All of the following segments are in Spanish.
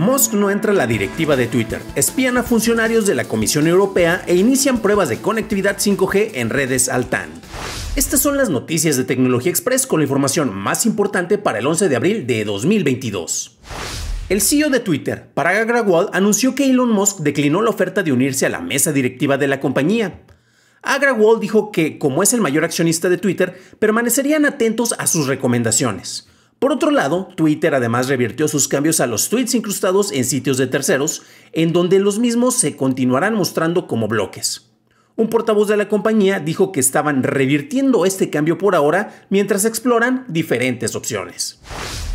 Musk no entra a la directiva de Twitter, espían a funcionarios de la Comisión Europea e inician pruebas de conectividad 5G en redes Altan. Estas son las noticias de Tecnología Express con la información más importante para el 11 de abril de 2022. El CEO de Twitter, Parag Agrawal, anunció que Elon Musk declinó la oferta de unirse a la mesa directiva de la compañía. Agrawal dijo que, como es el mayor accionista de Twitter, permanecerían atentos a sus recomendaciones. Por otro lado, Twitter además revirtió sus cambios a los tweets incrustados en sitios de terceros, en donde los mismos se continuarán mostrando como bloques. Un portavoz de la compañía dijo que estaban revirtiendo este cambio por ahora mientras exploran diferentes opciones.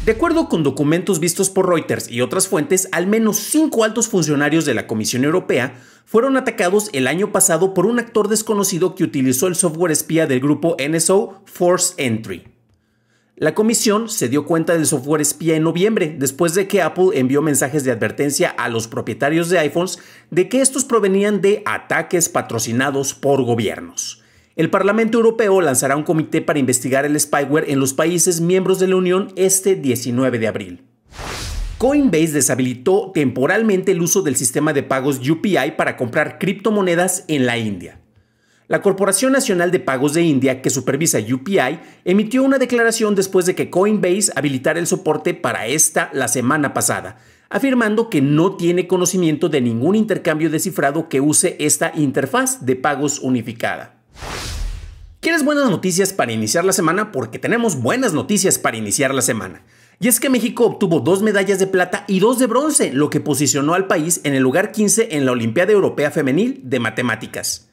De acuerdo con documentos vistos por Reuters y otras fuentes, al menos cinco altos funcionarios de la Comisión Europea fueron atacados el año pasado por un actor desconocido que utilizó el software espía del grupo NSO Force Entry. La comisión se dio cuenta del software espía en noviembre, después de que Apple envió mensajes de advertencia a los propietarios de iPhones de que estos provenían de ataques patrocinados por gobiernos. El Parlamento Europeo lanzará un comité para investigar el spyware en los países miembros de la Unión este 19 de abril. Coinbase deshabilitó temporalmente el uso del sistema de pagos UPI para comprar criptomonedas en la India. La Corporación Nacional de Pagos de India, que supervisa UPI, emitió una declaración después de que Coinbase habilitara el soporte para esta la semana pasada, afirmando que no tiene conocimiento de ningún intercambio descifrado que use esta interfaz de pagos unificada. ¿Quieres buenas noticias para iniciar la semana? Porque tenemos buenas noticias para iniciar la semana. Y es que México obtuvo dos medallas de plata y dos de bronce, lo que posicionó al país en el lugar 15 en la Olimpiada Europea Femenil de Matemáticas.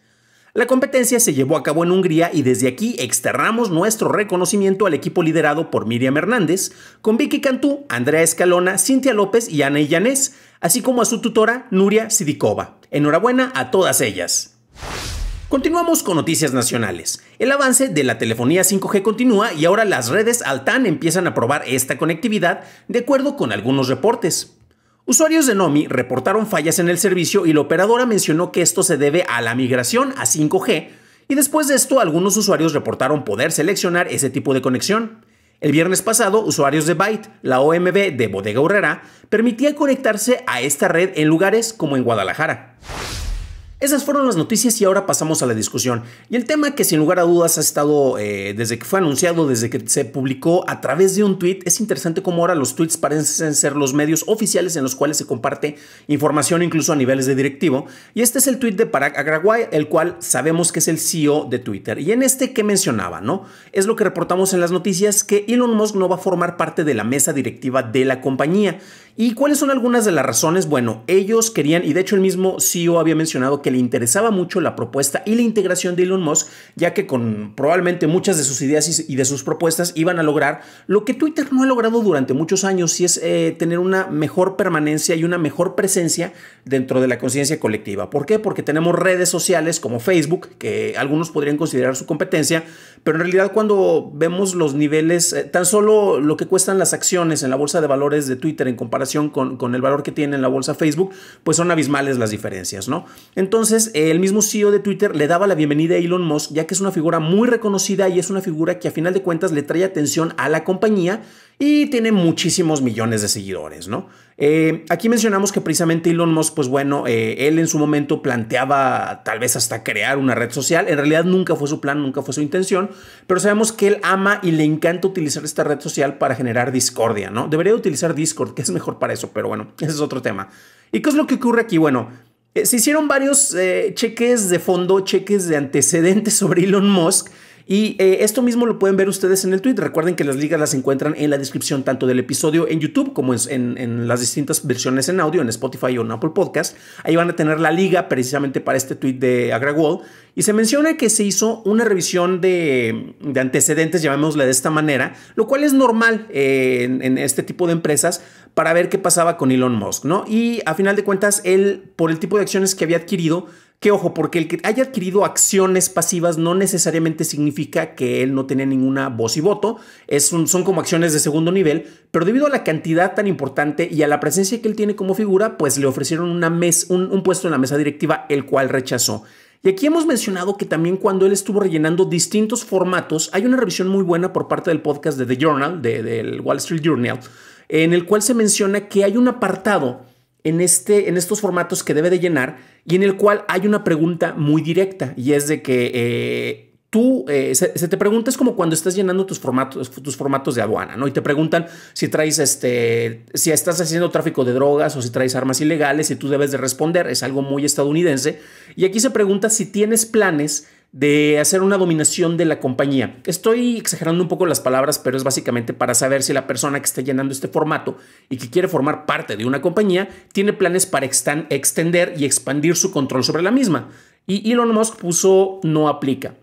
La competencia se llevó a cabo en Hungría y desde aquí exterramos nuestro reconocimiento al equipo liderado por Miriam Hernández, con Vicky Cantú, Andrea Escalona, Cintia López y Ana Illanés, así como a su tutora Nuria Sidikova. Enhorabuena a todas ellas. Continuamos con noticias nacionales. El avance de la telefonía 5G continúa y ahora las redes Altan empiezan a probar esta conectividad de acuerdo con algunos reportes. Usuarios de Nomi reportaron fallas en el servicio y la operadora mencionó que esto se debe a la migración a 5G y después de esto algunos usuarios reportaron poder seleccionar ese tipo de conexión. El viernes pasado, usuarios de Byte, la OMB de Bodega Herrera, permitía conectarse a esta red en lugares como en Guadalajara. Esas fueron las noticias y ahora pasamos a la discusión. Y el tema que sin lugar a dudas ha estado eh, desde que fue anunciado, desde que se publicó a través de un tweet, es interesante cómo ahora los tweets parecen ser los medios oficiales en los cuales se comparte información incluso a niveles de directivo. Y este es el tweet de Parag el cual sabemos que es el CEO de Twitter. Y en este que mencionaba, ¿no? Es lo que reportamos en las noticias que Elon Musk no va a formar parte de la mesa directiva de la compañía. ¿Y cuáles son algunas de las razones? Bueno, ellos querían, y de hecho el mismo CEO había mencionado que le interesaba mucho la propuesta y la integración de Elon Musk, ya que con probablemente muchas de sus ideas y de sus propuestas iban a lograr lo que Twitter no ha logrado durante muchos años, y es eh, tener una mejor permanencia y una mejor presencia dentro de la conciencia colectiva. ¿Por qué? Porque tenemos redes sociales como Facebook, que algunos podrían considerar su competencia, pero en realidad cuando vemos los niveles, eh, tan solo lo que cuestan las acciones en la bolsa de valores de Twitter en comparación con, con el valor que tiene en la bolsa Facebook, pues son abismales las diferencias, ¿no? Entonces, entonces el mismo CEO de Twitter le daba la bienvenida a Elon Musk, ya que es una figura muy reconocida y es una figura que a final de cuentas le trae atención a la compañía y tiene muchísimos millones de seguidores, ¿no? Eh, aquí mencionamos que precisamente Elon Musk, pues bueno, eh, él en su momento planteaba tal vez hasta crear una red social. En realidad nunca fue su plan, nunca fue su intención, pero sabemos que él ama y le encanta utilizar esta red social para generar discordia, ¿no? Debería utilizar Discord, que es mejor para eso, pero bueno, ese es otro tema. ¿Y qué es lo que ocurre aquí? Bueno, eh, se hicieron varios eh, cheques de fondo, cheques de antecedentes sobre Elon Musk y eh, esto mismo lo pueden ver ustedes en el tweet. Recuerden que las ligas las encuentran en la descripción tanto del episodio en YouTube como en, en, las distintas versiones en audio, en Spotify o en Apple Podcast. Ahí van a tener la liga precisamente para este tweet de AgraWall. Y se menciona que se hizo una revisión de, antecedentes, llamémosle de esta manera, lo cual es normal eh, en, en, este tipo de empresas para ver qué pasaba con Elon Musk, ¿no? Y a final de cuentas, él, por el tipo de acciones que había adquirido, que ojo, porque el que haya adquirido acciones pasivas no necesariamente significa que él no tenía ninguna voz y voto. Es son como acciones de segundo nivel, pero debido a la cantidad tan importante y a la presencia que él tiene como figura, pues le ofrecieron una un, puesto en la mesa directiva, el cual rechazó. Y aquí hemos mencionado que también cuando él estuvo rellenando distintos formatos, hay una revisión muy buena por parte del podcast de The Journal, del Wall Street Journal, en el cual se menciona que hay un apartado en, este, en estos formatos que debe de llenar y en el cual hay una pregunta muy directa y es de que eh, tú eh, se, te pregunta es como cuando estás llenando tus formatos, tus formatos de aduana, ¿no? Y te preguntan si traes este, si estás haciendo tráfico de drogas o si traes armas ilegales y tú debes de responder, es algo muy estadounidense. Y aquí se pregunta si tienes planes de hacer una dominación de la compañía. Estoy exagerando un poco las palabras, pero es básicamente para saber si la persona que está llenando este formato y que quiere formar parte de una compañía tiene planes para extender y expandir su control sobre la misma. Y Elon Musk puso no aplica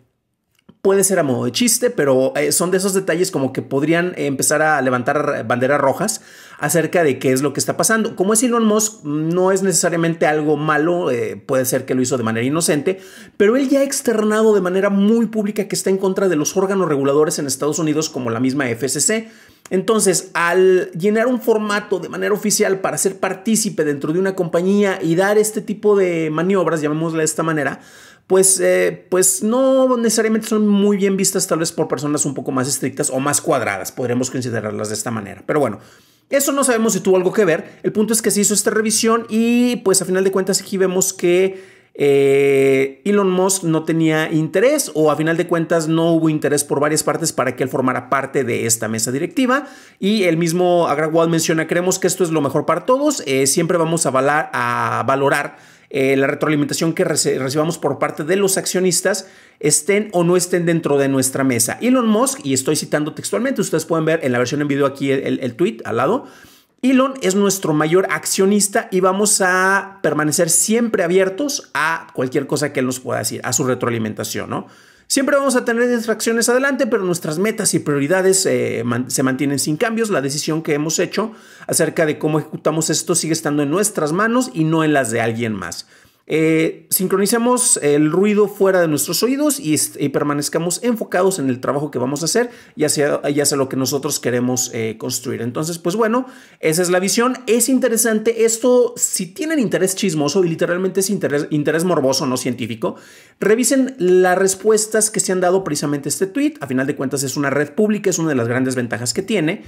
puede ser a modo de chiste, pero eh, son de esos detalles como que podrían empezar a levantar banderas rojas acerca de qué es lo que está pasando. Como es Elon Musk, no es necesariamente algo malo, eh, puede ser que lo hizo de manera inocente, pero él ya ha externado de manera muy pública que está en contra de los órganos reguladores en Estados Unidos como la misma FCC. Entonces, al llenar un formato de manera oficial para ser partícipe dentro de una compañía y dar este tipo de maniobras, llamémosla de esta manera, pues, eh, pues no necesariamente son muy bien vistas tal vez por personas un poco más estrictas o más cuadradas, podríamos considerarlas de esta manera. Pero bueno, eso no sabemos si tuvo algo que ver. El punto es que se hizo esta revisión y pues a final de cuentas aquí vemos que eh, Elon Musk no tenía interés o a final de cuentas no hubo interés por varias partes para que él formara parte de esta mesa directiva. Y el mismo Agrawal menciona, creemos que esto es lo mejor para todos, eh, siempre vamos a valorar eh, la retroalimentación que recibamos por parte de los accionistas estén o no estén dentro de nuestra mesa. Elon Musk, y estoy citando textualmente, ustedes pueden ver en la versión en video aquí el, tweet al lado, Elon es nuestro mayor accionista y vamos a permanecer siempre abiertos a cualquier cosa que él nos pueda decir, a su retroalimentación, ¿no? Siempre vamos a tener distracciones adelante, pero nuestras metas y prioridades eh, se mantienen sin cambios. La decisión que hemos hecho acerca de cómo ejecutamos esto sigue estando en nuestras manos y no en las de alguien más eh, sincronicemos el ruido fuera de nuestros oídos y, permanezcamos enfocados en el trabajo que vamos a hacer y hacia, hacia lo que nosotros queremos eh, construir. Entonces, pues bueno, esa es la visión. Es interesante esto, si tienen interés chismoso y literalmente es interés, interés morboso, no científico, revisen las respuestas que se han dado precisamente a este tweet. A final de cuentas es una red pública, es una de las grandes ventajas que tiene.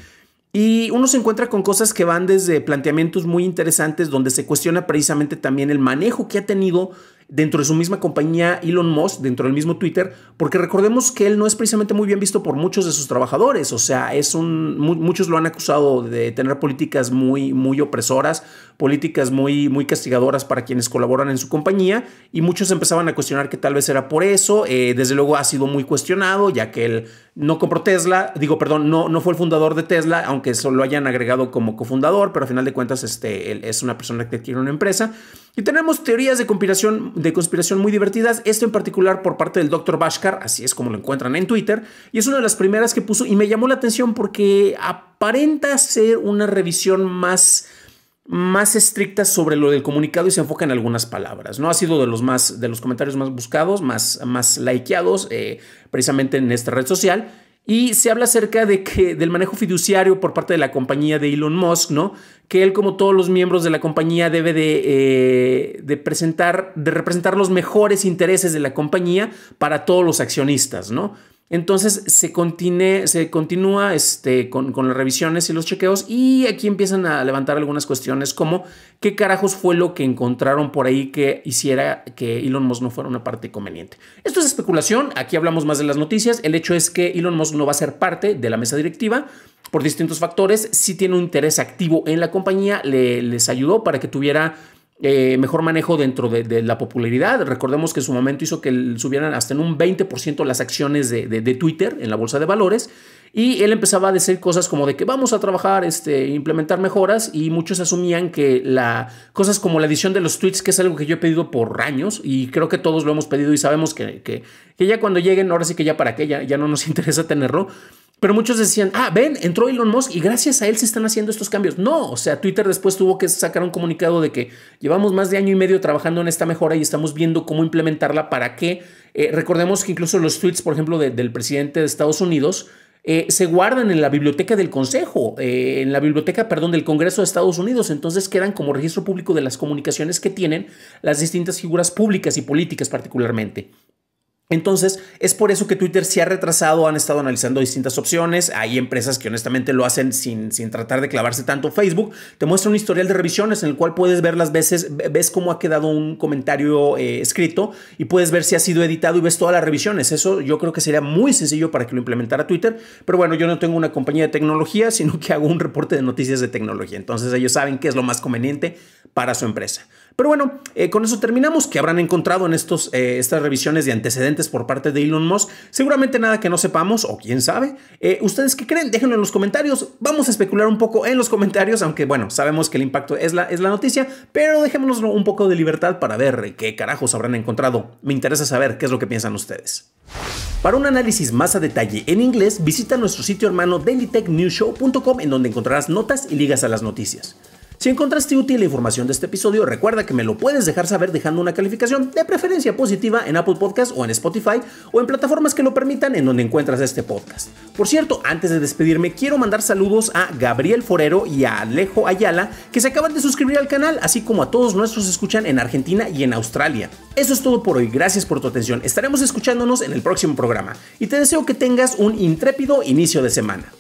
Y uno se encuentra con cosas que van desde planteamientos muy interesantes donde se cuestiona precisamente también el manejo que ha tenido dentro de su misma compañía Elon Musk, dentro del mismo Twitter, porque recordemos que él no es precisamente muy bien visto por muchos de sus trabajadores, o sea, es un muchos lo han acusado de tener políticas muy muy opresoras, políticas muy muy castigadoras para quienes colaboran en su compañía y muchos empezaban a cuestionar que tal vez era por eso, eh, desde luego ha sido muy cuestionado ya que él no compró Tesla, digo, perdón, no no fue el fundador de Tesla, aunque eso lo hayan agregado como cofundador, pero a final de cuentas este es una persona que tiene una empresa y tenemos teorías de conspiración de conspiración muy divertidas, esto en particular por parte del doctor Bashkar, así es como lo encuentran en Twitter, y es una de las primeras que puso y me llamó la atención porque aparenta ser una revisión más más estricta sobre lo del comunicado y se enfoca en algunas palabras. No ha sido de los más de los comentarios más buscados, más más likeados eh, precisamente en esta red social y se habla acerca de que, del manejo fiduciario por parte de la compañía de Elon Musk, ¿no? Que él, como todos los miembros de la compañía, debe de, eh, presentar, de representar los mejores intereses de la compañía para todos los accionistas, ¿no? Entonces se, continúa este, con, las revisiones y los chequeos y aquí empiezan a levantar algunas cuestiones como qué carajos fue lo que encontraron por ahí que hiciera que Elon Musk no fuera una parte conveniente. Esto es especulación, aquí hablamos más de las noticias, el hecho es que Elon Musk no va a ser parte de la mesa directiva por distintos factores, si sí tiene un interés activo en la compañía, le, les ayudó para que tuviera eh, mejor manejo dentro de, la popularidad. Recordemos que en su momento hizo que subieran hasta en un 20% las acciones de, Twitter en la bolsa de valores. Y él empezaba a decir cosas como de que vamos a trabajar, este, implementar mejoras. Y muchos asumían que la, cosas como la edición de los tweets, que es algo que yo he pedido por años, y creo que todos lo hemos pedido y sabemos que, ya cuando lleguen, ahora sí que ya para qué, ya no nos interesa tenerlo. Pero muchos decían, ah, ven, entró Elon Musk y gracias a él se están haciendo estos cambios. No, o sea, Twitter después tuvo que sacar un comunicado de que llevamos más de año y medio trabajando en esta mejora y estamos viendo cómo implementarla para que, eh, recordemos que incluso los tweets, por ejemplo, del presidente de Estados Unidos, eh, se guardan en la biblioteca del Consejo, eh, en la biblioteca, perdón, del Congreso de Estados Unidos. Entonces quedan como registro público de las comunicaciones que tienen las distintas figuras públicas y políticas particularmente. Entonces, es por eso que Twitter se ha retrasado, han estado analizando distintas opciones, hay empresas que honestamente lo hacen sin, sin tratar de clavarse tanto. Facebook te muestra un historial de revisiones en el cual puedes ver las veces, ves cómo ha quedado un comentario eh, escrito y puedes ver si ha sido editado y ves todas las revisiones. Eso yo creo que sería muy sencillo para que lo implementara Twitter, pero bueno, yo no tengo una compañía de tecnología, sino que hago un reporte de noticias de tecnología. Entonces ellos saben qué es lo más conveniente para su empresa. Pero bueno, eh, con eso terminamos, que habrán encontrado en estos, eh, estas revisiones de antecedentes por parte de Elon Musk. Seguramente nada que no sepamos o quién sabe. Eh, ¿Ustedes qué creen? Déjenlo en los comentarios. Vamos a especular un poco en los comentarios, aunque bueno, sabemos que el impacto es la, es la noticia, pero dejémonos un poco de libertad para ver eh, qué carajos habrán encontrado. Me interesa saber qué es lo que piensan ustedes. Para un análisis más a detalle en inglés, visita nuestro sitio hermano dailytechnewshow.com en donde encontrarás notas y ligas a las noticias. Si encontraste útil la información de este episodio, recuerda que me lo puedes dejar saber dejando una calificación, de preferencia positiva, en Apple Podcast o en Spotify o en plataformas que lo permitan en donde encuentras este podcast. Por cierto, antes de despedirme, quiero mandar saludos a Gabriel Forero y a Alejo Ayala, que se acaban de suscribir al canal, así como a todos nuestros escuchan en Argentina y en Australia. Eso es todo por hoy, gracias por tu atención. Estaremos escuchándonos en el próximo programa y te deseo que tengas un intrépido inicio de semana.